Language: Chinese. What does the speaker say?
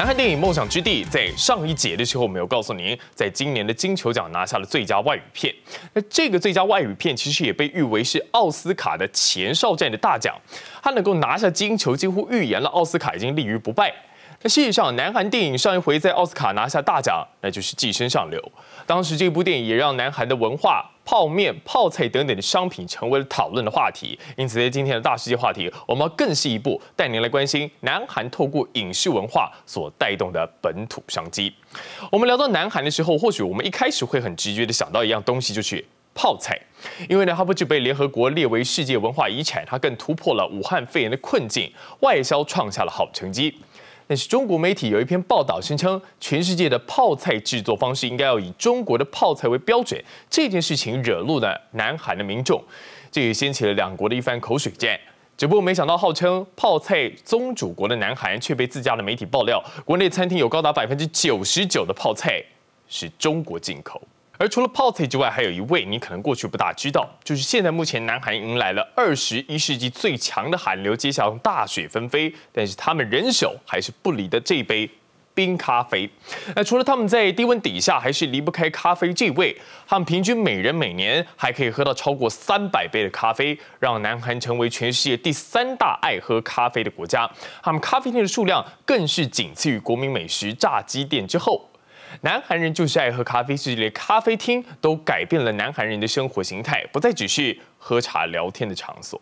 南韩电影梦想之地，在上一节的时候，我们有告诉您，在今年的金球奖拿下了最佳外语片。那这个最佳外语片，其实也被誉为是奥斯卡的前哨战的大奖。它能够拿下金球，几乎预言了奥斯卡已经立于不败。那事实上，南韩电影上一回在奥斯卡拿下大奖，那就是《寄生上流》。当时这部电影也让南韩的文化、泡面、泡菜等等的商品成为了讨论的话题。因此，在今天的大世界话题，我们更是一部带您来关心南韩透过影视文化所带动的本土商机。我们聊到南韩的时候，或许我们一开始会很直觉的想到一样东西，就是泡菜，因为呢，它不仅被联合国列为世界文化遗产，它更突破了武汉肺炎的困境，外销创下了好成绩。但是中国媒体有一篇报道声称，全世界的泡菜制作方式应该要以中国的泡菜为标准，这件事情惹怒了南韩的民众，这也掀起了两国的一番口水战。只不过没想到，号称泡菜宗主国的南韩却被自家的媒体爆料，国内餐厅有高达百分之九十九的泡菜是中国进口。而除了 p 泡 t e 之外，还有一位你可能过去不大知道，就是现在目前南韩迎来了二十一世纪最强的寒流，接下来大雪纷飞，但是他们人手还是不离的这杯冰咖啡。那除了他们在低温底下还是离不开咖啡，这位他们平均每人每年还可以喝到超过三百杯的咖啡，让南韩成为全世界第三大爱喝咖啡的国家。他们咖啡店的数量更是仅次于国民美食炸鸡店之后。南韩人就是爱喝咖啡，甚至连咖啡厅都改变了南韩人的生活形态，不再只是喝茶聊天的场所。